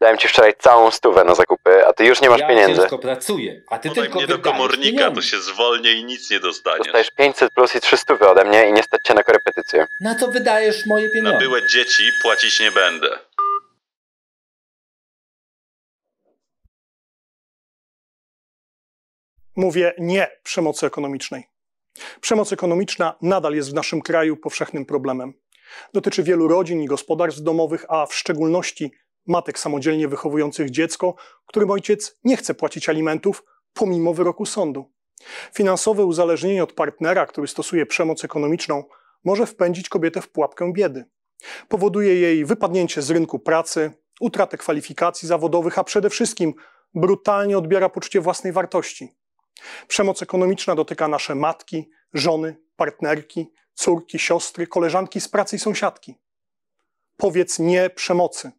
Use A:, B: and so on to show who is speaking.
A: Dałem ci wczoraj całą stówę na zakupy, a ty już nie masz ja pieniędzy. Ja tylko pracuję, a ty Podaj no tylko mnie tak, do komornika, to się zwolnię i nic nie dostaniesz. Dostajesz 500 plus i 300 stówy ode mnie i nie stać cię na korepetycję. Na co wydajesz moje pieniądze? Na byłe dzieci płacić nie będę. Mówię nie przemocy ekonomicznej. Przemoc ekonomiczna nadal jest w naszym kraju powszechnym problemem. Dotyczy wielu rodzin i gospodarstw domowych, a w szczególności matek samodzielnie wychowujących dziecko, którym ojciec nie chce płacić alimentów pomimo wyroku sądu. Finansowe uzależnienie od partnera, który stosuje przemoc ekonomiczną, może wpędzić kobietę w pułapkę biedy. Powoduje jej wypadnięcie z rynku pracy, utratę kwalifikacji zawodowych, a przede wszystkim brutalnie odbiera poczucie własnej wartości. Przemoc ekonomiczna dotyka nasze matki, żony, partnerki, córki, siostry, koleżanki z pracy i sąsiadki. Powiedz nie przemocy.